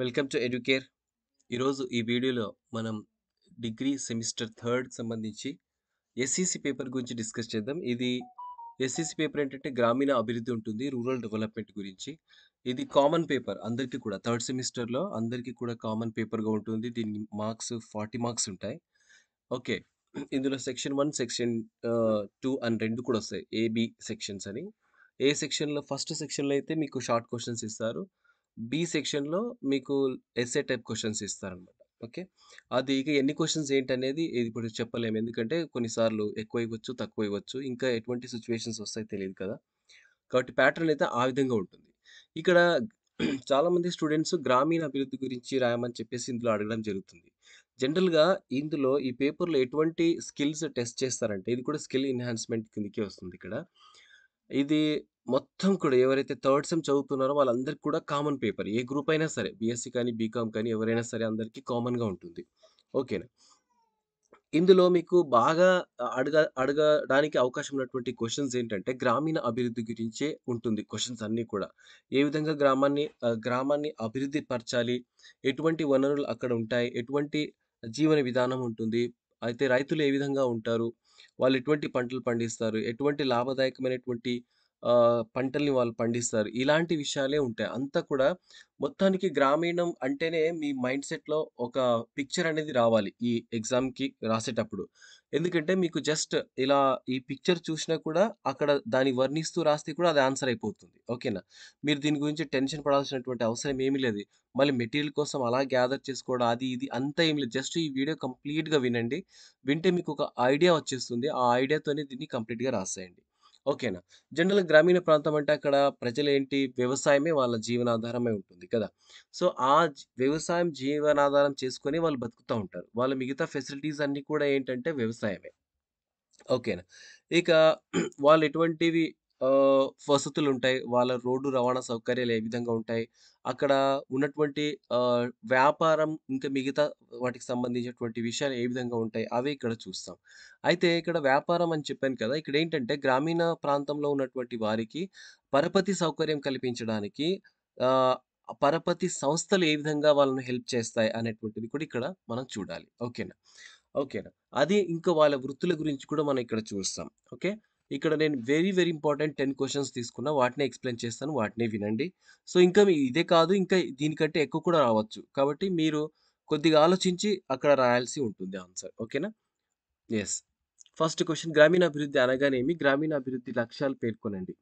Welcome to educare ఈరోజు ఈ వీడియోలో మనం డిగ్రీ సెమిస్టర్ థర్డ్కి సంబంధించి ఎస్సీసీ పేపర్ గురించి డిస్కస్ చేద్దాం ఇది ఎస్సీసీ పేపర్ ఏంటంటే గ్రామీణ అభివృద్ధి ఉంటుంది రూరల్ డెవలప్మెంట్ గురించి ఇది కామన్ పేపర్ అందరికీ కూడా థర్డ్ సెమిస్టర్లో అందరికీ కూడా కామన్ పేపర్గా ఉంటుంది దీన్ని మార్క్స్ ఫార్టీ మార్క్స్ ఉంటాయి ఓకే ఇందులో section one section two and రెండు కూడా వస్తాయి ఏబి సెక్షన్స్ అని ఏ సెక్షన్లో ఫస్ట్ సెక్షన్లో అయితే మీకు షార్ట్ క్వశ్చన్స్ ఇస్తారు బి సెక్షన్లో మీకు ఎస్ఏ టైప్ క్వశ్చన్స్ ఇస్తారనమాట ఓకే అది ఇక ఎన్ని క్వశ్చన్స్ ఏంటనేది ఇప్పుడు చెప్పలేము ఎందుకంటే కొన్నిసార్లు ఎక్కువ ఇవ్వచ్చు తక్కువ ఇవ్వచ్చు ఇంకా ఎటువంటి సిచ్యువేషన్స్ వస్తాయి తెలియదు కదా కాబట్టి ప్యాటర్న్ అయితే ఆ విధంగా ఉంటుంది ఇక్కడ చాలామంది స్టూడెంట్స్ గ్రామీణ అభివృద్ధి గురించి రాయమని చెప్పేసి ఇందులో అడగడం జరుగుతుంది జనరల్గా ఇందులో ఈ పేపర్లో ఎటువంటి స్కిల్స్ టెస్ట్ చేస్తారంటే ఇది కూడా స్కిల్ ఎన్హాన్స్మెంట్ కిందకే వస్తుంది ఇక్కడ ఇది మొత్తం కూడా ఎవరైతే థర్డ్ సెమ్ చదువుతున్నారో వాళ్ళందరికీ కూడా కామన్ పేపర్ ఏ గ్రూప్ అయినా సరే బీఎస్సీ కానీ బీకామ్ కానీ ఎవరైనా సరే అందరికీ కామన్గా ఉంటుంది ఓకేనా ఇందులో మీకు బాగా అడగ అడగడానికి అవకాశం ఉన్నటువంటి క్వశ్చన్స్ ఏంటంటే గ్రామీణ అభివృద్ధి గురించే ఉంటుంది క్వశ్చన్స్ అన్నీ కూడా ఏ విధంగా గ్రామాన్ని గ్రామాన్ని అభివృద్ధి పరచాలి ఎటువంటి వనరులు అక్కడ ఉంటాయి ఎటువంటి జీవన విధానం ఉంటుంది అయితే రైతులు ఏ విధంగా ఉంటారు వాళ్ళు ఎటువంటి పంటలు పండిస్తారు ఎటువంటి లాభదాయకమైనటువంటి పంటల్ని వాళ్ళు పండిస్తారు. ఇలాంటి విషయాలే ఉంటాయి. అంతా కూడా మొత్తానికి గ్రామీణం అంటేనే మీ మైండ్ సెట్లో ఒక పిక్చర్ అనేది రావాలి. ఈ ఎగ్జామ్‌కి రాసేటప్పుడు. ఎందుకంటే మీకు జస్ట్ ఇలా ఈ పిక్చర్ చూసినా కూడా అక్కడ దాన్ని వర్ణిస్తూ రాస్తే కూడా అది ఆన్సర్ అయిపోతుంది. ఓకేనా? మీరు దీని గురించి టెన్షన్ పడాల్సినటువంటి అవసరం ఏమీ లేదు. మళ్ళీ మెటీరియల్ కోసం అలా గ్యాదర్ చేసుకోవడం అది ఇది అంతా ఏమి లేదు. జస్ట్ ఈ వీడియో కంప్లీట్‌గా వినండి. వింటే మీకు ఒక ఐడియా వచ్చేస్తుంది. ఆ ఐడియాతోనే దీన్ని కంప్లీట్‌గా రాసేయండి. ఓకేనా జనరల్ గ్రామీణ ప్రాంతం అంటే అక్కడ ప్రజలేంటి వ్యవసాయమే వాళ్ళ జీవనాధారమే ఉంటుంది కదా సో ఆ వ్యవసాయం జీవనాధారం చేసుకొని వాళ్ళు బతుకుతూ ఉంటారు వాళ్ళ మిగతా ఫెసిలిటీస్ అన్నీ కూడా ఏంటంటే వ్యవసాయమే ఓకేనా ఇక వాళ్ళు ఎటువంటివి వసతులు ఉంటాయి వాళ్ళ రోడ్డు రవాణా సౌకర్యాలు ఏ విధంగా ఉంటాయి అక్కడ ఉన్నటువంటి వ్యాపారం ఇంకా మిగతా వాటికి సంబంధించినటువంటి విషయాలు ఏ విధంగా ఉంటాయి అవి ఇక్కడ చూస్తాం అయితే ఇక్కడ వ్యాపారం అని చెప్పాను కదా ఇక్కడ ఏంటంటే గ్రామీణ ప్రాంతంలో ఉన్నటువంటి వారికి పరపతి సౌకర్యం కల్పించడానికి పరపతి సంస్థలు ఏ విధంగా వాళ్ళని హెల్ప్ చేస్తాయి అనేటువంటిది కూడా ఇక్కడ మనం చూడాలి ఓకేనా ఓకేనా అది ఇంకా వాళ్ళ వృత్తుల గురించి కూడా మనం ఇక్కడ చూస్తాం ఓకే ఇక్కడ నేను very very important ten questions తీసుకున్నా వాటిని ఎక్స్ప్లెయిన్ చేస్తాను వాటిని వినండి సో ఇంకా ఇదే కాదు ఇంకా దీనికంటే ఎక్కువ కూడా రావచ్చు కాబట్టి మీరు కొద్దిగా ఆలోచించి అక్కడ రాయాల్సి ఉంటుంది ఆన్సర్ ఓకేనా ఎస్ ఫస్ట్ క్వశ్చన్ గ్రామీణ అభివృద్ధి అనగానేమి గ్రామీణ అభివృద్ధి లక్ష్యాలు పేర్కొనండి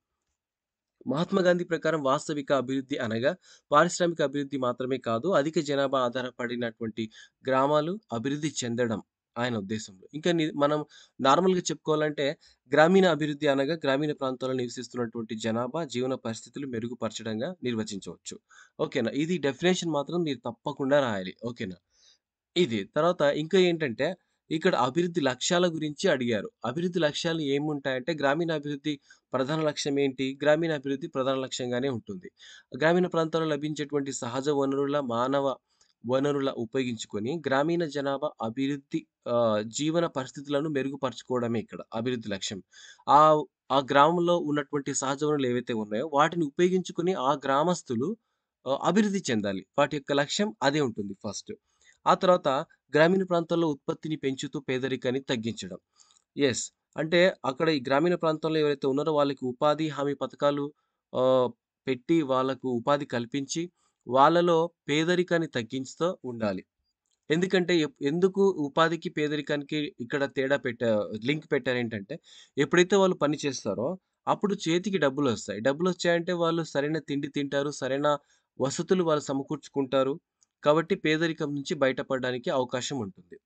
మహాత్మా గాంధీ ప్రకారం వాస్తవిక అభివృద్ధి అనగా పారిశ్రామిక అభివృద్ధి మాత్రమే కాదు అధిక జనాభా ఆధారపడినటువంటి గ్రామాలు అభివృద్ధి చెందడం ఆయన ఉద్దేశంలో ఇంకా మనం నార్మల్గా చెప్పుకోవాలంటే గ్రామీణ అభివృద్ధి అనగా గ్రామీణ ప్రాంతాల్లో నివసిస్తున్నటువంటి జనాభా జీవన పరిస్థితులు మెరుగుపరచడంగా నిర్వచించవచ్చు ఓకేనా ఇది డెఫినేషన్ మాత్రం మీరు తప్పకుండా రాయాలి ఓకేనా ఇది తర్వాత ఇంకా ఏంటంటే ఇక్కడ అభివృద్ధి లక్ష్యాల గురించి అడిగారు అభివృద్ధి లక్ష్యాలు ఏముంటాయంటే గ్రామీణ అభివృద్ధి ప్రధాన లక్ష్యం ఏంటి గ్రామీణ అభివృద్ధి ప్రధాన లక్ష్యంగానే ఉంటుంది గ్రామీణ ప్రాంతాల్లో లభించేటువంటి సహజ వనరుల మానవ వనరుల ఉపయోగించుకొని గ్రామీణ జనాభా అభివృద్ధి జీవన పరిస్థితులను మెరుగుపరచుకోవడమే ఇక్కడ అభివృద్ధి లక్ష్యం ఆ ఆ గ్రామంలో ఉన్నటువంటి సహజ వనరులు ఏవైతే ఉన్నాయో వాటిని ఉపయోగించుకుని ఆ గ్రామస్తులు అభివృద్ధి చెందాలి వాటి యొక్క లక్ష్యం అదే ఉంటుంది ఫస్ట్ ఆ తర్వాత గ్రామీణ ప్రాంతాల్లో ఉత్పత్తిని పెంచుతూ పేదరికాన్ని తగ్గించడం ఎస్ అంటే అక్కడ ఈ గ్రామీణ ప్రాంతంలో ఎవరైతే ఉన్నారో వాళ్ళకి ఉపాధి హామీ పథకాలు పెట్టి వాళ్ళకు ఉపాధి కల్పించి వాళ్ళలో పేదరికాన్ని తగ్గించుతూ ఉండాలి ఎందుకంటే ఎందుకు ఉపాధికి పేదరికానికి ఇక్కడ తేడా పెట్ట లింక్ పెట్టారు ఏంటంటే ఎప్పుడైతే వాళ్ళు పని చేస్తారో అప్పుడు చేతికి డబ్బులు వస్తాయి డబ్బులు వచ్చాయంటే వాళ్ళు సరైన తిండి తింటారు సరైన వసతులు వాళ్ళు సమకూర్చుకుంటారు కాబట్టి పేదరికం నుంచి బయటపడడానికి అవకాశం ఉంటుంది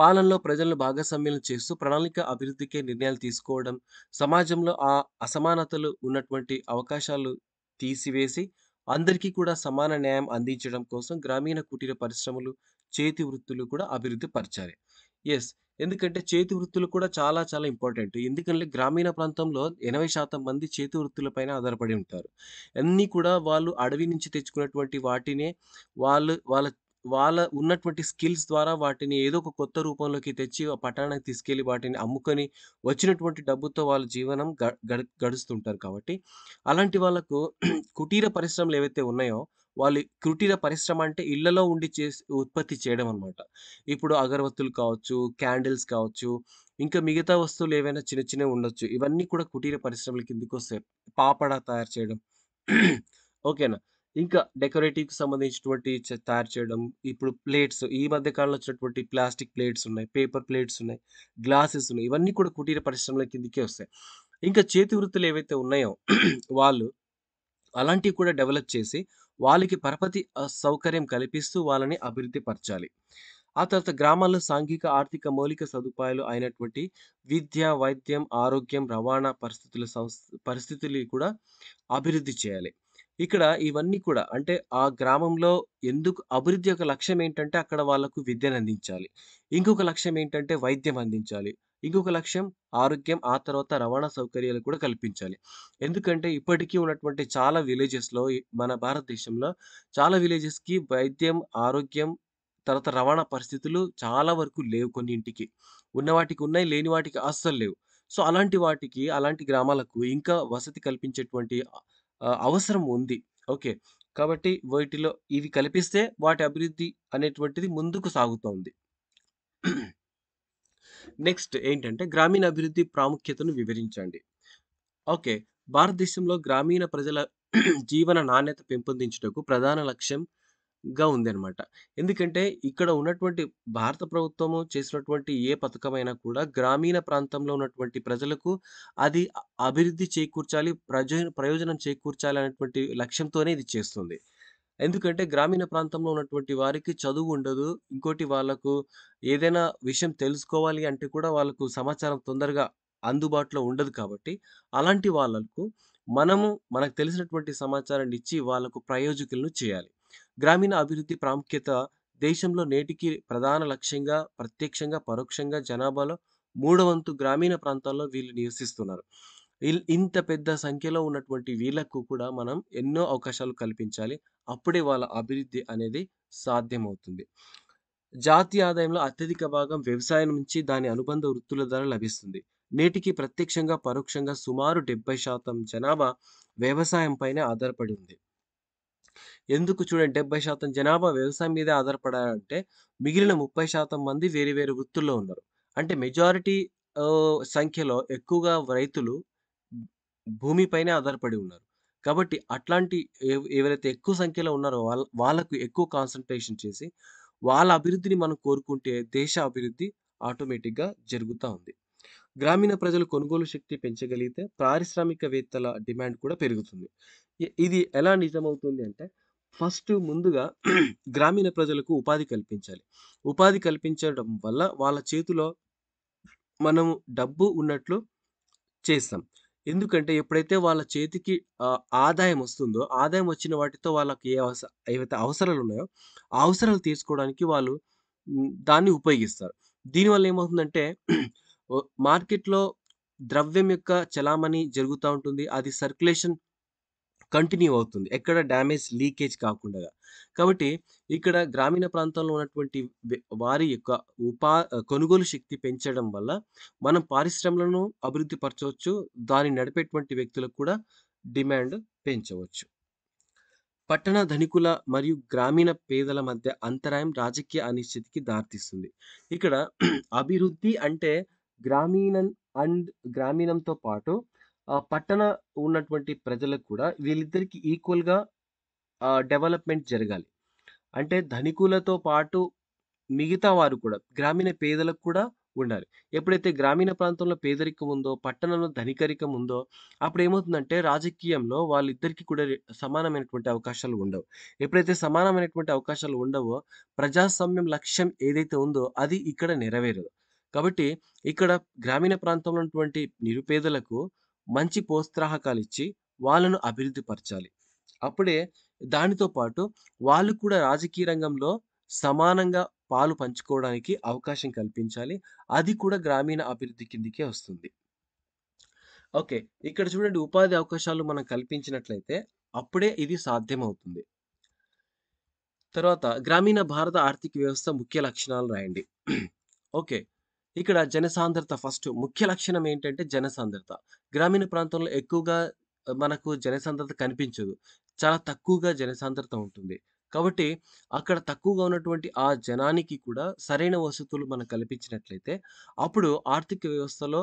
పాలనలో ప్రజలను భాగస్వామ్యం చేస్తూ ప్రణాళిక అభివృద్ధికే నిర్ణయాలు తీసుకోవడం సమాజంలో ఆ అసమానతలు ఉన్నటువంటి అవకాశాలు తీసివేసి అందరికీ కూడా సమాన న్యాయం అందించడం కోసం గ్రామీణ కుటీర పరిశ్రమలు చేతి వృత్తులు కూడా అభివృద్ధి పరిచాలి ఎస్ ఎందుకంటే చేతి వృత్తులు కూడా చాలా చాలా ఇంపార్టెంట్ ఎందుకంటే గ్రామీణ ప్రాంతంలో ఎనభై శాతం మంది చేతి వృత్తులపైన ఆధారపడి ఉంటారు అన్నీ కూడా వాళ్ళు అడవి నుంచి తెచ్చుకున్నటువంటి వాటినే వాళ్ళు వాళ్ళ వాళ్ళ ఉన్నటువంటి స్కిల్స్ ద్వారా వాటిని ఏదో ఒక కొత్త రూపంలోకి తెచ్చి ఆ పట్టణానికి తీసుకెళ్ళి వాటిని అమ్ముకొని వచ్చినటువంటి డబ్బుతో వాళ్ళ జీవనం గడుస్తుంటారు కాబట్టి అలాంటి వాళ్ళకు కుటీర పరిశ్రమలు ఏవైతే ఉన్నాయో వాళ్ళు కుటీర పరిశ్రమ అంటే ఇళ్లలో ఉండి చేసి ఉత్పత్తి చేయడం అనమాట ఇప్పుడు అగరవత్తులు కావచ్చు క్యాండిల్స్ కావచ్చు ఇంకా మిగతా వస్తువులు ఏవైనా చిన్న చిన్నవి ఉండొచ్చు ఇవన్నీ కూడా కుటీర పరిశ్రమల కిందకి వస్తాయి పాపడ తయారు చేయడం ఓకేనా ఇంకా డెకరేటివ్కి సంబంధించినటువంటి తయారు చేయడం ఇప్పుడు ప్లేట్స్ ఈ మధ్య కాలంలో వచ్చినటువంటి ప్లాస్టిక్ ప్లేట్స్ ఉన్నాయి పేపర్ ప్లేట్స్ ఉన్నాయి గ్లాసెస్ ఉన్నాయి ఇవన్నీ కూడా కుటీర పరిశ్రమల కిందకే వస్తాయి ఇంకా చేతి వృత్తులు ఏవైతే ఉన్నాయో వాళ్ళు అలాంటివి కూడా డెవలప్ చేసి వాళ్ళకి పరపతి సౌకర్యం కల్పిస్తూ వాళ్ళని అభివృద్ధి పరచాలి ఆ తర్వాత గ్రామాల్లో సాంఘిక ఆర్థిక మౌలిక సదుపాయాలు అయినటువంటి విద్య వైద్యం ఆరోగ్యం రవాణా పరిస్థితుల పరిస్థితులు కూడా అభివృద్ధి చేయాలి ఇక్కడ ఇవన్నీ కూడా అంటే ఆ గ్రామంలో ఎందుకు అభివృద్ధి యొక్క లక్ష్యం ఏంటంటే అక్కడ వాళ్ళకు విద్యను అందించాలి ఇంకొక లక్ష్యం ఏంటంటే వైద్యం అందించాలి ఇంకొక లక్ష్యం ఆరోగ్యం ఆ తర్వాత రవాణా సౌకర్యాలు కూడా కల్పించాలి ఎందుకంటే ఇప్పటికీ ఉన్నటువంటి చాలా విలేజెస్లో మన భారతదేశంలో చాలా విలేజెస్కి వైద్యం ఆరోగ్యం తర్వాత రవాణా పరిస్థితులు చాలా వరకు లేవు కొన్నింటికి ఉన్న వాటికి ఉన్నాయి లేని వాటికి అస్సలు లేవు సో అలాంటి వాటికి అలాంటి గ్రామాలకు ఇంకా వసతి కల్పించేటువంటి అవసరం ఉంది ఓకే కాబట్టి వీటిలో ఇవి కల్పిస్తే వాటి అభివృద్ధి అనేటువంటిది ముందుకు సాగుతోంది నెక్స్ట్ ఏంటంటే గ్రామీణ అభివృద్ధి ప్రాముఖ్యతను వివరించండి ఓకే భారతదేశంలో గ్రామీణ ప్రజల జీవన నాణ్యత పెంపొందించుటకు ప్రధాన లక్ష్యం గా అనమాట ఎందుకంటే ఇక్కడ ఉన్నటువంటి భారత ప్రభుత్వము చేసినటువంటి ఏ పథకమైనా కూడా గ్రామీణ ప్రాంతంలో ఉన్నటువంటి ప్రజలకు అది అభివృద్ధి చేకూర్చాలి, ప్రజ ప్రయోజనం చేకూర్చాలి అనేటువంటి లక్ష్యంతోనే ఇది చేస్తుంది. ఎందుకంటే గ్రామీణ ప్రాంతంలో ఉన్నటువంటి వారికి చదువు ఉండదు. ఇంకోటి వాళ్ళకు ఏదైనా విషయం తెలుసుకోవాలి అంటే కూడా వాళ్ళకు సమాచారం తొందరగా అందుబాటులో ఉండదు కాబట్టి, అలాంటి వాళ్ళకు మనము మనకు తెలిసినటువంటి సమాచారాన్ని ఇచ్చి వాళ్ళకు ప్రయోజకులను చేయాలి. గ్రామీణ అభివృద్ధి ప్రాముఖ్యత దేశంలో నేటికి ప్రధాన లక్ష్యంగా ప్రత్యక్షంగా పరోక్షంగా జనాభాలో మూడవంతు గ్రామీణ ప్రాంతాల్లో వీళ్ళు నివసిస్తున్నారు ఇంత పెద్ద సంఖ్యలో ఉన్నటువంటి వీళ్ళకు కూడా మనం ఎన్నో అవకాశాలు కల్పించాలి అప్పుడే వాళ్ళ అభివృద్ధి అనేది సాధ్యమవుతుంది జాతీయ ఆదాయంలో అత్యధిక భాగం వ్యవసాయం నుంచి దాని అనుబంధ వృత్తుల ద్వారా లభిస్తుంది నేటికి ప్రత్యక్షంగా పరోక్షంగా సుమారు డెబ్బై శాతం జనాభా వ్యవసాయం పైన ఆధారపడి ఉంది ఎందుకు చూడండి డెబ్బై శాతం జనాభా వ్యవసాయం మీదే ఆధారపడాలంటే మిగిలిన ముప్పై శాతం మంది వేరు వేరు వృత్తుల్లో ఉన్నారు అంటే మెజారిటీ సంఖ్యలో ఎక్కువగా రైతులు భూమిపైనే ఆధారపడి ఉన్నారు కాబట్టి అట్లాంటి ఎవరైతే ఎక్కువ సంఖ్యలో ఉన్నారో వాళ్ళ వాళ్ళకు ఎక్కువ కాన్సన్ట్రేషన్ చేసి వాళ్ళ అభివృద్ధిని మనం కోరుకుంటే దేశ అభివృద్ధి ఆటోమేటిక్గా జరుగుతూ ఉంది గ్రామీణ ప్రజలు కొనుగోలు శక్తి పెంచగలిగితే పారిశ్రామికవేత్తల డిమాండ్ కూడా పెరుగుతుంది ఇది ఎలా నిజమవుతుంది అంటే ఫస్ట్ ముందుగా గ్రామీణ ప్రజలకు ఉపాధి కల్పించాలి ఉపాధి కల్పించడం వల్ల వాళ్ళ చేతిలో మనము డబ్బు ఉన్నట్లు చేస్తాం ఎందుకంటే ఎప్పుడైతే వాళ్ళ చేతికి ఆదాయం వస్తుందో ఆదాయం వచ్చిన వాటితో వాళ్ళకి ఏ అవసర ఏవైతే అవసరాలు ఉన్నాయో ఆ అవసరాలు తీర్చుకోవడానికి వాళ్ళు దాన్ని ఉపయోగిస్తారు దీనివల్ల ఏమవుతుందంటే మార్కెట్లో ద్రవ్యం యొక్క చలామణి జరుగుతూ ఉంటుంది అది సర్క్యులేషన్ కంటిన్యూ అవుతుంది ఎక్కడ డ్యామేజ్ లీకేజ్ కాకుండా కాబట్టి ఇక్కడ గ్రామీణ ప్రాంతాల్లో ఉన్నటువంటి వారి యొక్క ఉపా కొనుగోలు శక్తి పెంచడం వల్ల మనం పారిశ్రమలను అభివృద్ధి పరచవచ్చు దాన్ని నడిపేటువంటి వ్యక్తులకు కూడా డిమాండ్ పెంచవచ్చు పట్టణ ధనికుల మరియు గ్రామీణ పేదల మధ్య అంతరాయం రాజకీయ అనిశ్చితికి దారితీస్తుంది ఇక్కడ అభివృద్ధి అంటే గ్రామీణం అండ్ గ్రామీణంతో పాటు పట్టణ ఉన్నటువంటి ప్రజలకు కూడా వీళ్ళిద్దరికీ ఈక్వల్గా డెవలప్మెంట్ జరగాలి అంటే ధనికులతో పాటు మిగతా వారు కూడా గ్రామీణ పేదలకు కూడా ఉండాలి ఎప్పుడైతే గ్రామీణ ప్రాంతంలో పేదరికం ఉందో పట్టణంలో ధనికరికం ఉందో అప్పుడు ఏమవుతుందంటే రాజకీయంలో వాళ్ళిద్దరికీ కూడా సమానమైనటువంటి అవకాశాలు ఉండవు ఎప్పుడైతే సమానమైనటువంటి అవకాశాలు ఉండవో ప్రజాస్వామ్యం లక్ష్యం ఏదైతే ఉందో అది ఇక్కడ నెరవేరదు కాబట్టి ఇక్కడ గ్రామీణ ప్రాంతంలో ఉన్నటువంటి నిరుపేదలకు మంచి ప్రోత్సాహకాలు ఇచ్చి వాళ్ళను అభివృద్ధి పరచాలి అప్పుడే దానితో పాటు వాళ్ళు కూడా రాజకీయ రంగంలో సమానంగా పాలు పంచుకోవడానికి అవకాశం కల్పించాలి అది కూడా గ్రామీణ అభివృద్ధి కిందికే వస్తుంది ఓకే ఇక్కడ చూడండి ఉపాధి అవకాశాలు మనం కల్పించినట్లయితే అప్పుడే ఇది సాధ్యమవుతుంది తర్వాత గ్రామీణ భారత ఆర్థిక వ్యవస్థ ముఖ్య లక్షణాలు రాయండి ఓకే ఇక్కడ జనసాంద్రత ఫస్ట్ ముఖ్య లక్షణం ఏంటంటే జనసాంద్రత గ్రామీణ ప్రాంతంలో ఎక్కువగా మనకు జనసాంద్రత కనిపించదు చాలా తక్కువగా జనసాంద్రత ఉంటుంది కాబట్టి అక్కడ తక్కువగా ఉన్నటువంటి ఆ జనానికి కూడా సరైన వసతులు మనం కల్పించినట్లయితే అప్పుడు ఆర్థిక వ్యవస్థలో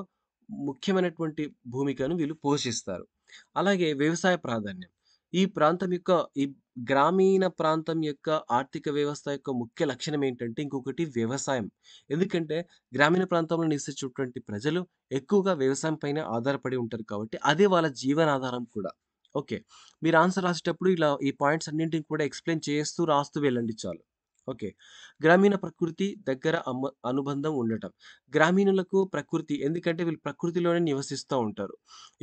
ముఖ్యమైనటువంటి భూమికను వీళ్ళు పోషిస్తారు అలాగే వ్యవసాయ ప్రాధాన్యం ఈ ప్రాంతం యొక్క ఈ గ్రామీణ ప్రాంతం యొక్క ఆర్థిక వ్యవస్థ యొక్క ముఖ్య లక్షణం ఏంటంటే ఇంకొకటి వ్యవసాయం ఎందుకంటే గ్రామీణ ప్రాంతంలో నివసించేటువంటి ప్రజలు ఎక్కువగా వ్యవసాయం పైన ఆధారపడి ఉంటారు కాబట్టి అదే వాళ్ళ జీవనాధారం కూడా ఓకే మీరు ఆన్సర్ రాసేటప్పుడు ఇలా ఈ పాయింట్స్ అన్నింటిని కూడా ఎక్స్ప్లెయిన్ చేస్తూ రాస్తూ వెళ్ళండి చాలు ఓకే గ్రామీణ ప్రకృతి దగ్గర అమ్మ అనుబంధం ఉండటం గ్రామీణులకు ప్రకృతి ఎందుకంటే వీళ్ళు ప్రకృతిలోనే నివసిస్తూ ఉంటారు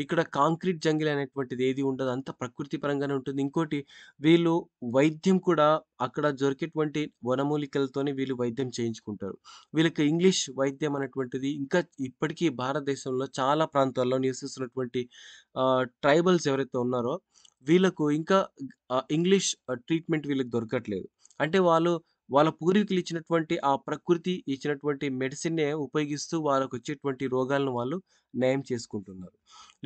ఇక్కడ కాంక్రీట్ జంగిల్ అనేటువంటిది ఏది ఉండదు అంత ప్రకృతి పరంగానే ఉంటుంది ఇంకోటి వీళ్ళు వైద్యం కూడా అక్కడ దొరికేటువంటి వనమూలికలతోనే వీళ్ళు వైద్యం చేయించుకుంటారు వీళ్ళకి ఇంగ్లీష్ వైద్యం అనేటువంటిది ఇంకా ఇప్పటికీ భారతదేశంలో చాలా ప్రాంతాల్లో నివసిస్తున్నటువంటి ట్రైబల్స్ ఎవరైతే ఉన్నారో వీళ్ళకు ఇంకా ఇంగ్లీష్ ట్రీట్మెంట్ వీళ్ళకి దొరకట్లేదు అంటే వాళ్ళు వాళ్ళ పూర్వీకులు ఇచ్చినటువంటి ఆ ప్రకృతి ఇచ్చినటువంటి మెడిసిన్నే ఉపయోగిస్తూ వాళ్ళకు వచ్చేటువంటి రోగాలను వాళ్ళు నయం చేసుకుంటున్నారు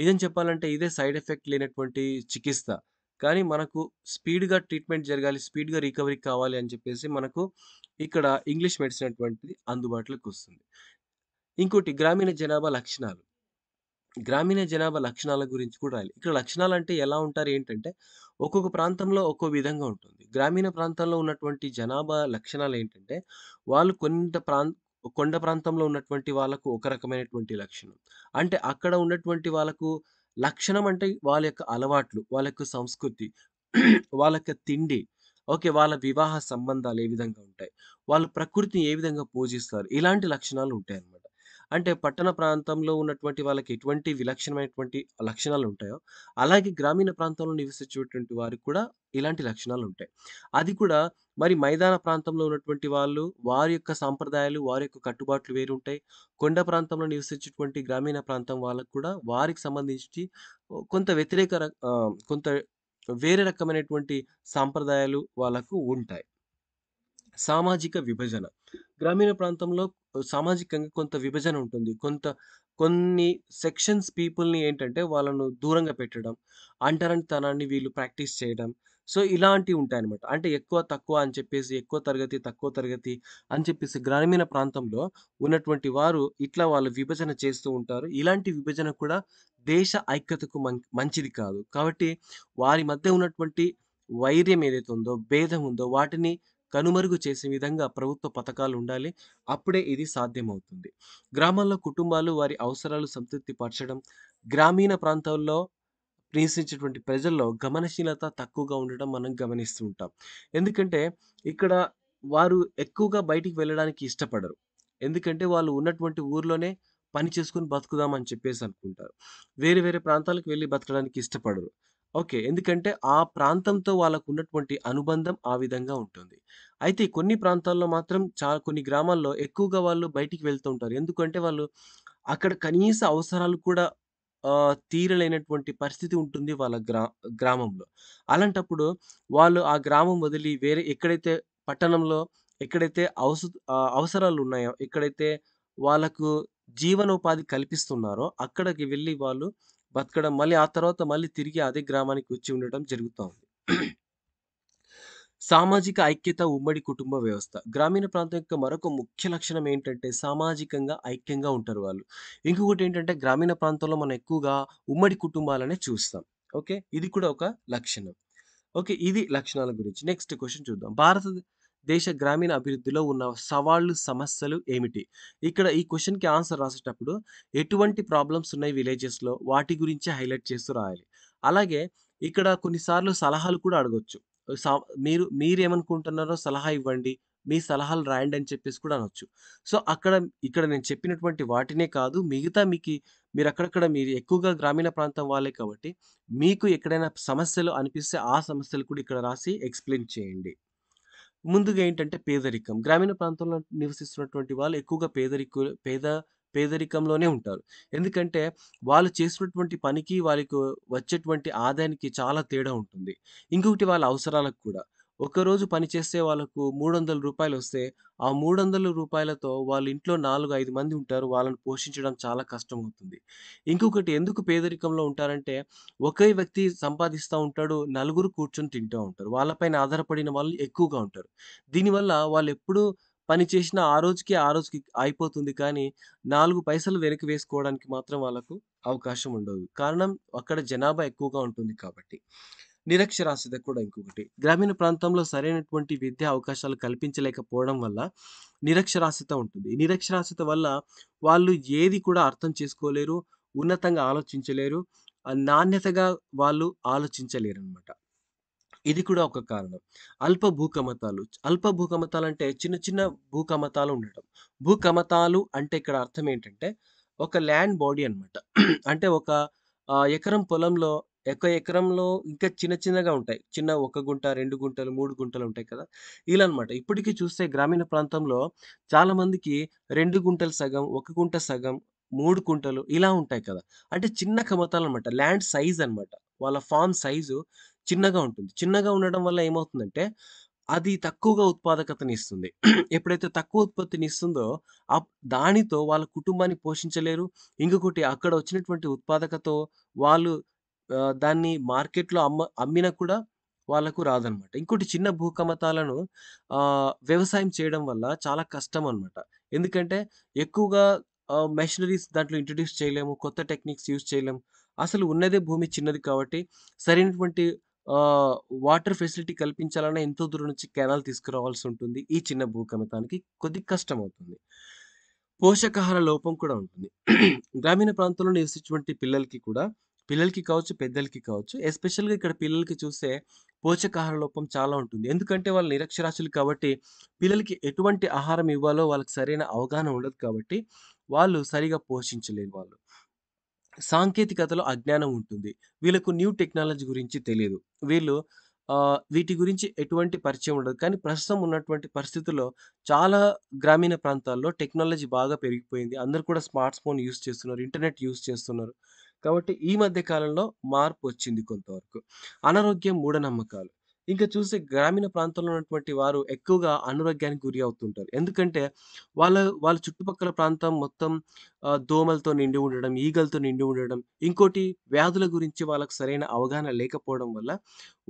నిజం చెప్పాలంటే ఇదే సైడ్ ఎఫెక్ట్ లేనటువంటి చికిత్స కానీ మనకు స్పీడ్గా ట్రీట్మెంట్ జరగాలి స్పీడ్గా రికవరీ కావాలి అని చెప్పేసి మనకు ఇక్కడ ఇంగ్లీష్ మెడిసిన్ అటువంటిది అందుబాటులోకి వస్తుంది ఇంకోటి గ్రామీణ జనాభా లక్షణాలు గ్రామీణ జనాభా లక్షణాల గురించి కూడా రాయాలి ఇక్కడ లక్షణాలు అంటే ఎలా ఉంటారు ఏంటంటే ఒక్కొక్క ప్రాంతంలో ఒక్కో విధంగా ఉంటుంది గ్రామీణ ప్రాంతాల్లో ఉన్నటువంటి జనాభా లక్షణాలు ఏంటంటే వాళ్ళు కొంత ప్రాంత కొండ ప్రాంతంలో ఉన్నటువంటి వాళ్ళకు ఒక రకమైనటువంటి లక్షణం అంటే అక్కడ ఉన్నటువంటి వాళ్ళకు లక్షణం అంటే వాళ్ళ యొక్క అలవాట్లు వాళ్ళ యొక్క సంస్కృతి వాళ్ళ యొక్క తిండి ఓకే వాళ్ళ వివాహ సంబంధాలు ఏ విధంగా ఉంటాయి వాళ్ళు ప్రకృతిని ఏ విధంగా పూజిస్తారు ఇలాంటి లక్షణాలు ఉంటాయి అన్నమాట అంటే పట్టణ ప్రాంతంలో ఉన్నటువంటి వాళ్ళకి ఎటువంటి విలక్షణమైనటువంటి లక్షణాలు ఉంటాయో అలాగే గ్రామీణ ప్రాంతంలో నివసించేటువంటి వారికి కూడా ఇలాంటి లక్షణాలు ఉంటాయి అది కూడా మరి మైదాన ప్రాంతంలో ఉన్నటువంటి వాళ్ళు వారి యొక్క సాంప్రదాయాలు వారి యొక్క కట్టుబాట్లు వేరుంటాయి కొండ ప్రాంతంలో నివసించేటువంటి గ్రామీణ ప్రాంతం వాళ్ళకు కూడా వారికి సంబంధించి కొంత వ్యతిరేక కొంత వేరే రకమైనటువంటి సాంప్రదాయాలు వాళ్ళకు ఉంటాయి సామాజిక విభజన గ్రామీణ ప్రాంతంలో సామాజికంగా కొంత విభజన ఉంటుంది కొంత కొన్ని సెక్షన్స్ పీపుల్ని ఏంటంటే వాళ్ళను దూరంగా పెట్టడం తనాన్ని వీళ్ళు ప్రాక్టీస్ చేయడం సో ఇలాంటివి ఉంటాయన్నమాట అంటే ఎక్కువ తక్కువ అని చెప్పేసి ఎక్కువ తరగతి తక్కువ తరగతి అని చెప్పేసి గ్రామీణ ప్రాంతంలో ఉన్నటువంటి వారు ఇట్లా వాళ్ళు విభజన చేస్తూ ఉంటారు ఇలాంటి విభజన కూడా దేశ ఐక్యతకు మంచిది కాదు కాబట్టి వారి మధ్య ఉన్నటువంటి వైర్యం ఏదైతే ఉందో భేదం ఉందో వాటిని కనుమరుగు చేసే విధంగా ప్రభుత్వ పథకాలు ఉండాలి అప్పుడే ఇది సాధ్యమవుతుంది గ్రామాల్లో కుటుంబాలు వారి అవసరాలు సంతృప్తి పరచడం గ్రామీణ ప్రాంతాల్లో నివసించేటువంటి ప్రజల్లో గమనశీలత తక్కువగా ఉండటం మనం గమనిస్తూ ఉంటాం ఎందుకంటే ఇక్కడ వారు ఎక్కువగా బయటికి వెళ్ళడానికి ఇష్టపడరు ఎందుకంటే వాళ్ళు ఉన్నటువంటి ఊర్లోనే పని చేసుకుని బతుకుదామని చెప్పేసి అనుకుంటారు వేరే వేరే ప్రాంతాలకు వెళ్ళి బతకడానికి ఇష్టపడరు ఓకే. ఎందుకంటే ఆ ప్రాంతంతో వాళ్ళకు ఉన్నటువంటి అనుబంధం ఆ విధంగా ఉంటుంది. అయితే కొన్ని ప్రాంతాల్లో మాత్రం చా కొన్ని గ్రామాల్లో ఎక్కువగా వాళ్ళు బయటికి వెళ్తూ ఉంటారు. ఎందుకంటే వాళ్ళు అక్కడ కనీస అవసరాలు కూడా తీరలేనటువంటి పరిస్థితి ఉంటుంది వాళ్ళ గ్రా గ్రామంలో. అలాంటప్పుడు వాళ్ళు ఆ గ్రామం వదిలి వేరే ఎక్కడైతే పట్టణంలో ఎక్కడైతే అవస అవసరాలు ఉన్నాయో ఎక్కడైతే వాళ్ళకు జీవనోపాధి కల్పిస్తున్నారో అక్కడికి వెళ్ళి వాళ్ళు బతకడం మళ్ళీ ఆ తర్వాత మళ్ళీ తిరిగి అదే గ్రామానికి వచ్చి ఉండటం ఉంది సామాజిక ఐక్యత ఉమ్మడి కుటుంబ వ్యవస్థ గ్రామీణ ప్రాంతం యొక్క మరొక ముఖ్య లక్షణం ఏంటంటే సామాజికంగా ఐక్యంగా ఉంటారు వాళ్ళు ఇంకొకటి ఏంటంటే గ్రామీణ ప్రాంతంలో మనం ఎక్కువగా ఉమ్మడి కుటుంబాలనే చూస్తాం ఓకే ఇది కూడా ఒక లక్షణం ఓకే ఇది లక్షణాల గురించి నెక్స్ట్ క్వశ్చన్ చూద్దాం భారత దేశ గ్రామీణ అభివృద్ధిలో ఉన్న సవాళ్లు సమస్యలు ఏమిటి ఇక్కడ ఈ క్వశ్చన్కి ఆన్సర్ రాసేటప్పుడు ఎటువంటి ప్రాబ్లమ్స్ ఉన్నాయి విలేజెస్లో వాటి గురించి హైలైట్ చేస్తూ రాయాలి అలాగే ఇక్కడ కొన్నిసార్లు సలహాలు కూడా అడగొచ్చు మీరు మీరేమనుకుంటున్నారో సలహా ఇవ్వండి మీ సలహాలు రాయండి అని చెప్పేసి కూడా అనొచ్చు సో అక్కడ ఇక్కడ నేను చెప్పినటువంటి వాటినే కాదు మిగతా మీకు మీరు అక్కడక్కడ మీరు ఎక్కువగా గ్రామీణ ప్రాంతం వాళ్ళే కాబట్టి మీకు ఎక్కడైనా సమస్యలు అనిపిస్తే ఆ సమస్యలు కూడా ఇక్కడ రాసి ఎక్స్ప్లెయిన్ చేయండి ముందుగా ఏంటంటే పేదరికం గ్రామీణ ప్రాంతంలో నివసిస్తున్నటువంటి వాళ్ళు ఎక్కువగా పేదరికు పేద పేదరికంలోనే ఉంటారు ఎందుకంటే వాళ్ళు చేసినటువంటి పనికి వాళ్ళకు వచ్చేటువంటి ఆదాయానికి చాలా తేడా ఉంటుంది ఇంకొకటి వాళ్ళ అవసరాలకు కూడా ఒకరోజు పనిచేసే వాళ్ళకు మూడు వందల రూపాయలు వస్తే, ఆ మూడు వందల రూపాయలతో వాళ్ళ ఇంట్లో నాలుగు ఐదు మంది ఉంటారు. వాళ్ళని పోషించడం చాలా కష్టం అవుతుంది ఇంకొకటి ఎందుకు పేదరికంలో ఉంటారంటే, ఒకే వ్యక్తి సంపాదిస్తా ఉంటాడు. నలుగురు కూర్చొని తింటూ ఉంటారు. వాళ్ళపైన ఆధారపడిన వాళ్ళు ఎక్కువగా ఉంటారు. దీనివల్ల వాళ్ళెప్పుడు పని చేసినా ఆ రోజుకి, ఆ రోజుకి అయిపోతుంది కానీ, నాలుగు పైసలు వెనక్కి వేసుకోవడానికి మాత్రం వాళ్ళకు అవకాశం ఉండదు. కారణం అక్కడ జనాభా ఎక్కువగా ఉంటుంది కాబట్టి. నిరక్షరాస్యత కూడా ఇంకొకటి గ్రామీణ ప్రాంతంలో సరైనటువంటి విద్యా అవకాశాలు కల్పించలేకపోవడం వల్ల నిరక్షరాస్యత ఉంటుంది నిరక్షరాస్యత వల్ల వాళ్ళు ఏది కూడా అర్థం చేసుకోలేరు ఉన్నతంగా ఆలోచించలేరు నాణ్యతగా వాళ్ళు ఆలోచించలేరు అనమాట ఇది కూడా ఒక కారణం అల్ప భూకమతాలు అల్ప భూకమతాలు అంటే చిన్న చిన్న భూకమతాలు ఉండటం భూకమతాలు అంటే ఇక్కడ అర్థం ఏంటంటే ఒక ల్యాండ్ బాడీ అనమాట అంటే ఒక ఎకరం పొలంలో ఒక ఎకరంలో ఇంకా చిన్న చిన్నగా ఉంటాయి చిన్న ఒక గుంట రెండు గుంటలు మూడు గుంటలు ఉంటాయి కదా ఇలా అనమాట ఇప్పటికీ చూస్తే గ్రామీణ ప్రాంతంలో చాలామందికి రెండు గుంటలు సగం ఒక గుంట సగం మూడు గుంటలు ఇలా ఉంటాయి కదా అంటే చిన్న కమతాలు అనమాట ల్యాండ్ సైజ్ అనమాట వాళ్ళ ఫామ్ సైజు చిన్నగా ఉంటుంది చిన్నగా ఉండడం వల్ల ఏమవుతుందంటే అది తక్కువగా ఉత్పాదకతని ఇస్తుంది ఎప్పుడైతే తక్కువ ఉత్పత్తిని ఇస్తుందో దానితో వాళ్ళ కుటుంబాన్ని పోషించలేరు ఇంకొకటి అక్కడ వచ్చినటువంటి ఉత్పాదకతో వాళ్ళు దాన్ని మార్కెట్లో అమ్మ అమ్మినా కూడా వాళ్ళకు రాదనమాట ఇంకోటి చిన్న భూకమతాలను వ్యవసాయం చేయడం వల్ల చాలా కష్టం అనమాట ఎందుకంటే ఎక్కువగా మెషినరీస్ దాంట్లో ఇంట్రడ్యూస్ చేయలేము కొత్త టెక్నిక్స్ యూజ్ చేయలేము అసలు ఉన్నదే భూమి చిన్నది కాబట్టి సరైనటువంటి వాటర్ ఫెసిలిటీ కల్పించాలన్నా ఎంతో దూరం నుంచి కెనాల్ తీసుకురావాల్సి ఉంటుంది ఈ చిన్న భూకమితానికి కొద్ది కష్టం అవుతుంది పోషకాహార లోపం కూడా ఉంటుంది గ్రామీణ ప్రాంతంలో నివసించేటువంటి పిల్లలకి కూడా పిల్లలకి కావచ్చు పెద్దలకి కావచ్చు ఎస్పెషల్గా ఇక్కడ పిల్లలకి చూస్తే పోషకాహార లోపం చాలా ఉంటుంది ఎందుకంటే వాళ్ళు నిరక్షరాస్యులు కాబట్టి పిల్లలకి ఎటువంటి ఆహారం ఇవ్వాలో వాళ్ళకి సరైన అవగాహన ఉండదు కాబట్టి వాళ్ళు సరిగా పోషించలేని వాళ్ళు సాంకేతికతలో అజ్ఞానం ఉంటుంది వీళ్ళకు న్యూ టెక్నాలజీ గురించి తెలియదు వీళ్ళు వీటి గురించి ఎటువంటి పరిచయం ఉండదు కానీ ప్రస్తుతం ఉన్నటువంటి పరిస్థితుల్లో చాలా గ్రామీణ ప్రాంతాల్లో టెక్నాలజీ బాగా పెరిగిపోయింది అందరు కూడా స్మార్ట్ ఫోన్ యూస్ చేస్తున్నారు ఇంటర్నెట్ యూస్ చేస్తున్నారు కాబట్టి ఈ మధ్య కాలంలో మార్పు వచ్చింది కొంతవరకు అనారోగ్యం మూఢనమ్మకాలు ఇంకా చూస్తే గ్రామీణ ప్రాంతంలో ఉన్నటువంటి వారు ఎక్కువగా అనారోగ్యానికి గురి అవుతుంటారు ఎందుకంటే వాళ్ళ వాళ్ళ చుట్టుపక్కల ప్రాంతం మొత్తం దోమలతో నిండి ఉండడం ఈగలతో నిండి ఉండడం ఇంకోటి వ్యాధుల గురించి వాళ్ళకు సరైన అవగాహన లేకపోవడం వల్ల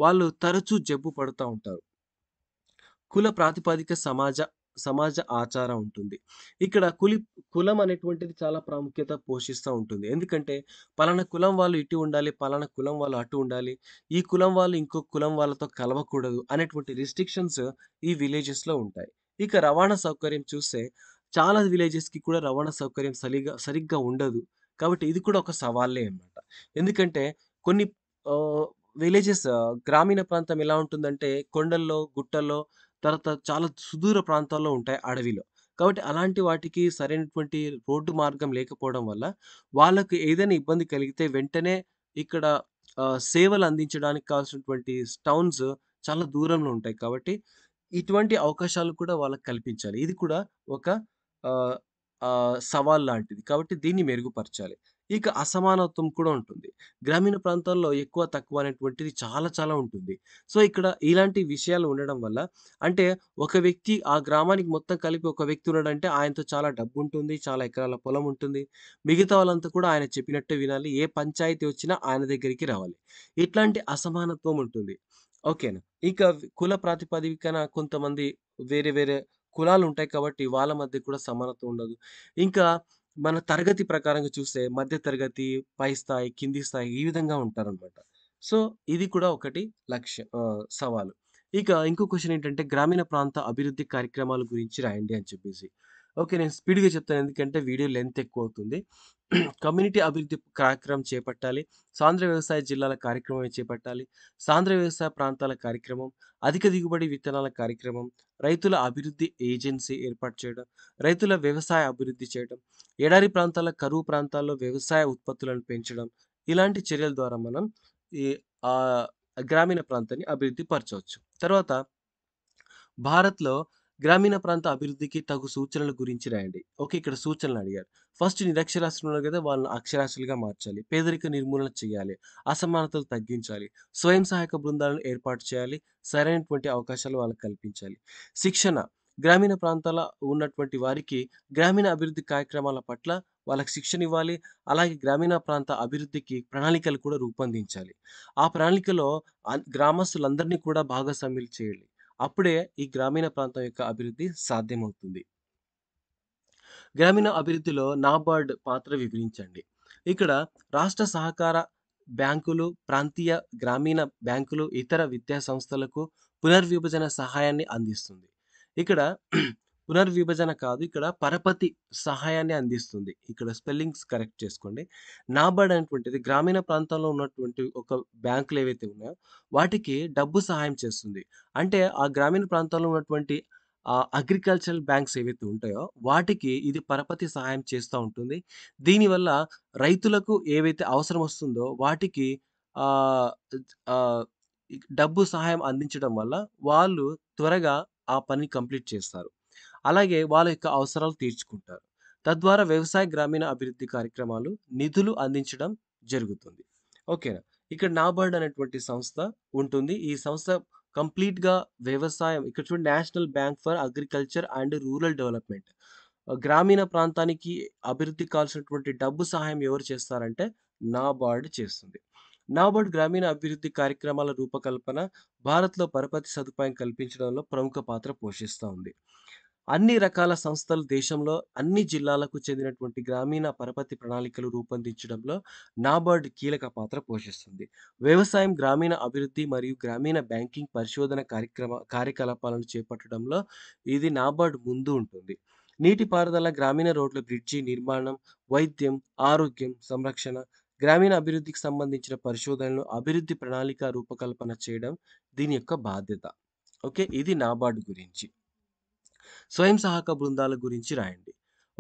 వాళ్ళు తరచూ జబ్బు పడుతూ ఉంటారు కుల ప్రాతిపదిక సమాజ సమాజ ఆచారం ఉంటుంది ఇక్కడ కులి కులం అనేటువంటిది చాలా ప్రాముఖ్యత పోషిస్తూ ఉంటుంది ఎందుకంటే పలానా కులం వాళ్ళు ఇటు ఉండాలి పలానా కులం వాళ్ళు అటు ఉండాలి ఈ కులం వాళ్ళు ఇంకో కులం వాళ్ళతో కలవకూడదు అనేటువంటి రిస్ట్రిక్షన్స్ ఈ విలేజెస్లో ఉంటాయి ఇక రవాణా సౌకర్యం చూస్తే చాలా విలేజెస్కి కూడా రవాణా సౌకర్యం సరిగా సరిగ్గా ఉండదు కాబట్టి ఇది కూడా ఒక సవాళ్ళే అనమాట ఎందుకంటే కొన్ని విలేజెస్ గ్రామీణ ప్రాంతం ఎలా ఉంటుందంటే కొండల్లో గుట్టల్లో తర్వాత చాలా సుదూర ప్రాంతాల్లో ఉంటాయి అడవిలో కాబట్టి అలాంటి వాటికి సరైనటువంటి రోడ్డు మార్గం లేకపోవడం వల్ల వాళ్ళకు ఏదైనా ఇబ్బంది కలిగితే వెంటనే ఇక్కడ సేవలు అందించడానికి కావాల్సినటువంటి టౌన్స్ చాలా దూరంలో ఉంటాయి కాబట్టి ఇటువంటి అవకాశాలు కూడా వాళ్ళకి కల్పించాలి ఇది కూడా ఒక సవాల్ లాంటిది కాబట్టి దీన్ని మెరుగుపరచాలి ఇక అసమానత్వం కూడా ఉంటుంది గ్రామీణ ప్రాంతాల్లో ఎక్కువ తక్కువ అనేటువంటిది చాలా చాలా ఉంటుంది సో ఇక్కడ ఇలాంటి విషయాలు ఉండడం వల్ల అంటే ఒక వ్యక్తి ఆ గ్రామానికి మొత్తం కలిపి ఒక వ్యక్తి ఉన్నాడంటే ఆయనతో చాలా డబ్బు ఉంటుంది చాలా ఎకరాల పొలం ఉంటుంది మిగతా వాళ్ళంతా కూడా ఆయన చెప్పినట్టే వినాలి ఏ పంచాయతీ వచ్చినా ఆయన దగ్గరికి రావాలి ఇట్లాంటి అసమానత్వం ఉంటుంది ఓకేనా ఇక కుల ప్రాతిపదికన కొంతమంది వేరే వేరే కులాలు ఉంటాయి కాబట్టి వాళ్ళ మధ్య కూడా సమానత్వం ఉండదు ఇంకా మన తరగతి ప్రకారంగా చూస్తే మధ్య తరగతి పై స్థాయి కింది స్థాయి ఈ విధంగా ఉంటారనమాట సో ఇది కూడా ఒకటి లక్ష్య సవాలు ఇక ఇంకో క్వశ్చన్ ఏంటంటే గ్రామీణ ప్రాంత అభివృద్ధి కార్యక్రమాల గురించి రాయండి అని చెప్పేసి ఓకే నేను స్పీడ్గా చెప్తాను ఎందుకంటే వీడియో లెంత్ ఎక్కువ అవుతుంది కమ్యూనిటీ అభివృద్ధి కార్యక్రమం చేపట్టాలి సాంద్ర వ్యవసాయ జిల్లాల కార్యక్రమం చేపట్టాలి సాంద్ర వ్యవసాయ ప్రాంతాల కార్యక్రమం అధిక దిగుబడి విత్తనాల కార్యక్రమం రైతుల అభివృద్ధి ఏజెన్సీ ఏర్పాటు చేయడం రైతుల వ్యవసాయ అభివృద్ధి చేయడం ఎడారి ప్రాంతాల కరువు ప్రాంతాల్లో వ్యవసాయ ఉత్పత్తులను పెంచడం ఇలాంటి చర్యల ద్వారా మనం ఈ గ్రామీణ ప్రాంతాన్ని అభివృద్ధి పరచవచ్చు తర్వాత భారత్లో గ్రామీణ ప్రాంత అభివృద్ధికి తగు సూచనల గురించి రాయండి ఓకే ఇక్కడ సూచనలు అడిగారు ఫస్ట్ నిరక్షరాస్యులు ఉన్నారు కదా వాళ్ళని అక్షరాస్యులుగా మార్చాలి పేదరిక నిర్మూలన చేయాలి అసమానతలు తగ్గించాలి స్వయం సహాయక బృందాలను ఏర్పాటు చేయాలి సరైనటువంటి అవకాశాలు వాళ్ళకి కల్పించాలి శిక్షణ గ్రామీణ ప్రాంతాల ఉన్నటువంటి వారికి గ్రామీణ అభివృద్ధి కార్యక్రమాల పట్ల వాళ్ళకి శిక్షణ ఇవ్వాలి అలాగే గ్రామీణ ప్రాంత అభివృద్ధికి ప్రణాళికలు కూడా రూపొందించాలి ఆ ప్రణాళికలో గ్రామస్తులందరినీ కూడా భాగస్వామ్యులు చేయాలి అప్పుడే ఈ గ్రామీణ ప్రాంతం యొక్క అభివృద్ధి సాధ్యమవుతుంది గ్రామీణ అభివృద్ధిలో నాబార్డ్ పాత్ర వివరించండి ఇక్కడ రాష్ట్ర సహకార బ్యాంకులు ప్రాంతీయ గ్రామీణ బ్యాంకులు ఇతర విద్యా సంస్థలకు పునర్విభజన సహాయాన్ని అందిస్తుంది ఇక్కడ పునర్విభజన కాదు ఇక్కడ పరపతి సహాయాన్ని అందిస్తుంది ఇక్కడ స్పెల్లింగ్స్ కరెక్ట్ చేసుకోండి నాబార్డ్ అనేటువంటిది గ్రామీణ ప్రాంతంలో ఉన్నటువంటి ఒక బ్యాంకులు ఏవైతే ఉన్నాయో వాటికి డబ్బు సహాయం చేస్తుంది అంటే ఆ గ్రామీణ ప్రాంతంలో ఉన్నటువంటి అగ్రికల్చరల్ బ్యాంక్స్ ఏవైతే ఉంటాయో వాటికి ఇది పరపతి సహాయం చేస్తూ ఉంటుంది దీనివల్ల రైతులకు ఏవైతే అవసరం వస్తుందో వాటికి డబ్బు సహాయం అందించడం వల్ల వాళ్ళు త్వరగా ఆ పని కంప్లీట్ చేస్తారు అలాగే వాళ్ళ యొక్క అవసరాలు తీర్చుకుంటారు తద్వారా వ్యవసాయ గ్రామీణ అభివృద్ధి కార్యక్రమాలు నిధులు అందించడం జరుగుతుంది ఓకేనా ఇక్కడ నాబార్డ్ అనేటువంటి సంస్థ ఉంటుంది ఈ సంస్థ కంప్లీట్గా వ్యవసాయం ఇక్కడ చూడండి national bank for agriculture and rural development గ్రామీణ ప్రాంతానికి అభివృద్ధి కావాల్సినటువంటి డబ్బు సహాయం ఎవరు చేస్తారంటే నాబార్డ్ చేస్తుంది నాబార్డ్ గ్రామీణ అభివృద్ధి కార్యక్రమాల రూపకల్పన భారత్లో పరపతి సదుపాయం కల్పించడంలో ప్రముఖ పాత్ర పోషిస్తూ ఉంది అన్ని రకాల సంస్థలు దేశంలో అన్ని జిల్లాలకు చెందినటువంటి గ్రామీణ పరపతి ప్రణాళికలు రూపొందించడంలో నాబార్డ్ కీలక పాత్ర పోషిస్తుంది వ్యవసాయం గ్రామీణ అభివృద్ధి మరియు గ్రామీణ బ్యాంకింగ్ పరిశోధన కార్యక్రమ కార్యకలాపాలను చేపట్టడంలో ఇది నాబార్డ్ ముందు ఉంటుంది నీటిపారుదల గ్రామీణ రోడ్ల బ్రిడ్జి నిర్మాణం వైద్యం ఆరోగ్యం సంరక్షణ గ్రామీణ అభివృద్ధికి సంబంధించిన పరిశోధనలు అభివృద్ధి ప్రణాళిక రూపకల్పన చేయడం దీని యొక్క బాధ్యత ఓకే ఇది నాబార్డ్ గురించి స్వయం సహాయక బృందాల గురించి రాయండి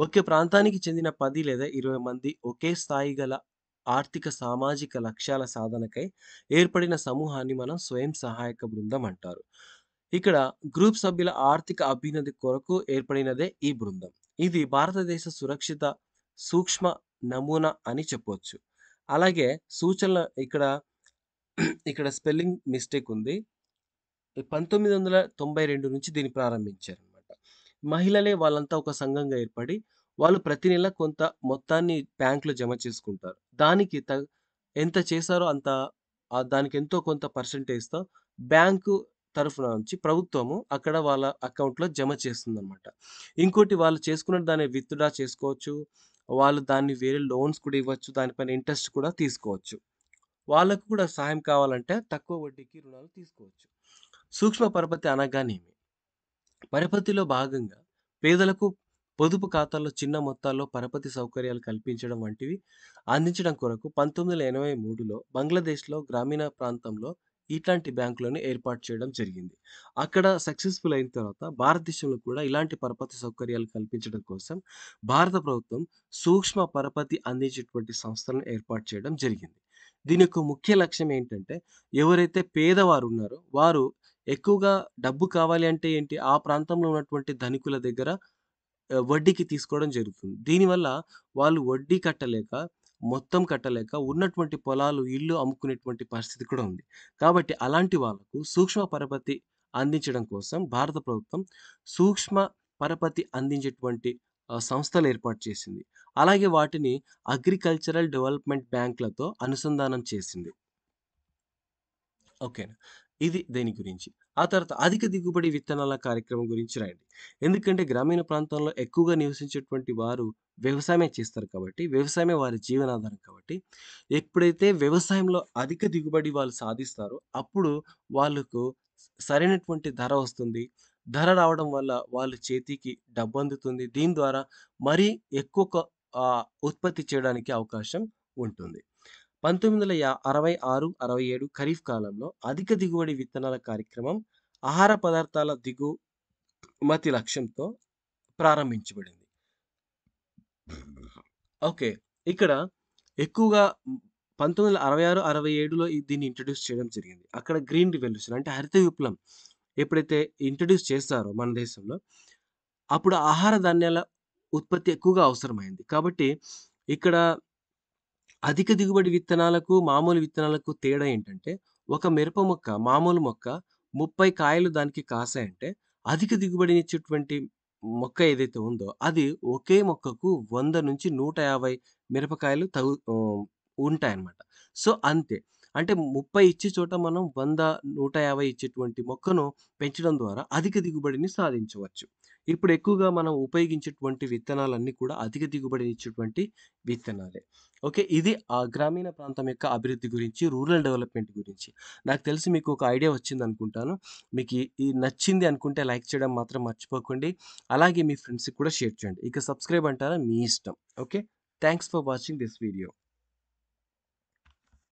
ఒకే ప్రాంతానికి చెందిన పది లేదా ఇరవై మంది ఒకే స్థాయి గల ఆర్థిక సామాజిక లక్ష్యాల సాధనకై ఏర్పడిన సమూహాన్ని మనం స్వయం సహాయక బృందం అంటారు ఇక్కడ గ్రూప్ సభ్యుల ఆర్థిక అభ్యున్నతి కొరకు ఏర్పడినదే ఈ బృందం ఇది భారతదేశ సురక్షిత సూక్ష్మ నమూనా అని చెప్పవచ్చు అలాగే సూచనల ఇక్కడ ఇక్కడ స్పెల్లింగ్ మిస్టేక్ ఉంది పంతొమ్మిది వందల తొంభై రెండు నుంచి దీన్ని ప్రారంభించారు మహిళలే వాళ్ళంతా ఒక సంఘంగా ఏర్పడి వాళ్ళు ప్రతి నెల కొంత మొత్తాన్ని బ్యాంకులో జమ చేసుకుంటారు దానికి త ఎంత చేశారో అంత దానికి ఎంతో కొంత పర్సంటేజ్తో బ్యాంకు తరఫున నుంచి ప్రభుత్వము అక్కడ వాళ్ళ అకౌంట్లో జమ చేస్తుంది అనమాట ఇంకోటి వాళ్ళు చేసుకున్న దాన్ని విత్డ్రా చేసుకోవచ్చు వాళ్ళు దాన్ని వేరే లోన్స్ కూడా ఇవ్వచ్చు దానిపైన ఇంట్రెస్ట్ కూడా తీసుకోవచ్చు వాళ్ళకు కూడా సహాయం కావాలంటే తక్కువ వడ్డీకి రుణాలు తీసుకోవచ్చు సూక్ష్మ పరపతి అనగానేమి పరపతిలో భాగంగా పేదలకు పొదుపు ఖాతాల్లో చిన్న మొత్తాల్లో పరపతి సౌకర్యాలు కల్పించడం వంటివి అందించడం కొరకు పంతొమ్మిది వందల ఎనభై మూడులో బంగ్లాదేశ్లో గ్రామీణ ప్రాంతంలో ఇట్లాంటి బ్యాంకులను ఏర్పాటు చేయడం జరిగింది అక్కడ సక్సెస్ఫుల్ అయిన తర్వాత భారతదేశంలో కూడా ఇలాంటి పరపతి సౌకర్యాలు కల్పించడం కోసం భారత ప్రభుత్వం సూక్ష్మ పరపతి అందించేటువంటి సంస్థలను ఏర్పాటు చేయడం జరిగింది దీని యొక్క ముఖ్య లక్ష్యం ఏంటంటే ఎవరైతే పేదవారు ఉన్నారో వారు ఎక్కువగా డబ్బు కావాలి అంటే ఏంటి ఆ ప్రాంతంలో ఉన్నటువంటి ధనికుల దగ్గర వడ్డీకి తీసుకోవడం జరుగుతుంది దీనివల్ల వాళ్ళు వడ్డీ కట్టలేక మొత్తం కట్టలేక ఉన్నటువంటి పొలాలు ఇల్లు అమ్ముకునేటువంటి పరిస్థితి కూడా ఉంది కాబట్టి అలాంటి వాళ్ళకు సూక్ష్మ పరపతి అందించడం కోసం భారత ప్రభుత్వం సూక్ష్మ పరపతి అందించేటువంటి సంస్థలు ఏర్పాటు చేసింది అలాగే వాటిని అగ్రికల్చరల్ డెవలప్మెంట్ బ్యాంకులతో అనుసంధానం చేసింది ఓకేనా ఇది దేని గురించి ఆ తర్వాత అధిక దిగుబడి విత్తనాల కార్యక్రమం గురించి రాయండి ఎందుకంటే గ్రామీణ ప్రాంతాల్లో ఎక్కువగా నివసించేటువంటి వారు వ్యవసాయమే చేస్తారు కాబట్టి వ్యవసాయమే వారి జీవనాధారం కాబట్టి ఎప్పుడైతే వ్యవసాయంలో అధిక దిగుబడి వాళ్ళు సాధిస్తారో అప్పుడు వాళ్ళకు సరైనటువంటి ధర వస్తుంది ధర రావడం వల్ల వాళ్ళ చేతికి డబ్బు అందుతుంది దీని ద్వారా మరీ ఎక్కువ ఉత్పత్తి చేయడానికి అవకాశం ఉంటుంది పంతొమ్మిది వందల అరవై ఆరు అరవై ఏడు ఖరీఫ్ కాలంలో అధిక దిగుబడి విత్తనాల కార్యక్రమం ఆహార పదార్థాల దిగుమతి లక్ష్యంతో ప్రారంభించబడింది ఓకే ఇక్కడ ఎక్కువగా పంతొమ్మిది వందల అరవై ఆరు అరవై ఏడులో దీన్ని ఇంట్రడ్యూస్ చేయడం జరిగింది అక్కడ గ్రీన్ రివల్యూషన్ అంటే హరిత విప్లవం ఎప్పుడైతే ఇంట్రడ్యూస్ చేస్తారో మన దేశంలో అప్పుడు ఆహార ధాన్యాల ఉత్పత్తి ఎక్కువగా అవసరమైంది కాబట్టి ఇక్కడ అధిక దిగుబడి విత్తనాలకు మామూలు విత్తనాలకు తేడా ఏంటంటే ఒక మిరప మొక్క మామూలు మొక్క ముప్పై కాయలు దానికి కాసాయంటే అధిక దిగుబడినిచ్చేటువంటి మొక్క ఏదైతే ఉందో అది ఒకే మొక్కకు వంద నుంచి నూట యాభై మిరపకాయలు తగు ఉంటాయన్నమాట సో అంతే అంటే ముప్పై ఇచ్చే చోట మనం వంద నూట యాభై ఇచ్చేటువంటి మొక్కను పెంచడం ద్వారా అధిక దిగుబడిని సాధించవచ్చు ఇప్పుడు ఎక్కువగా మనం ఉపయోగించేటువంటి విత్తనాలన్నీ కూడా అధిక దిగుబడినిచ్చేటువంటి విత్తనాలే ఓకే ఇది ఆ గ్రామీణ ప్రాంతం యొక్క అభివృద్ధి గురించి రూరల్ డెవలప్మెంట్ గురించి నాకు తెలిసి మీకు ఒక ఐడియా వచ్చింది అనుకుంటాను మీకు ఈ నచ్చింది అనుకుంటే లైక్ చేయడం మాత్రం మర్చిపోకండి అలాగే మీ ఫ్రెండ్స్కి కూడా షేర్ చేయండి ఇక సబ్స్క్రైబ్ అంటారా మీ ఇష్టం okay thanks for watching this video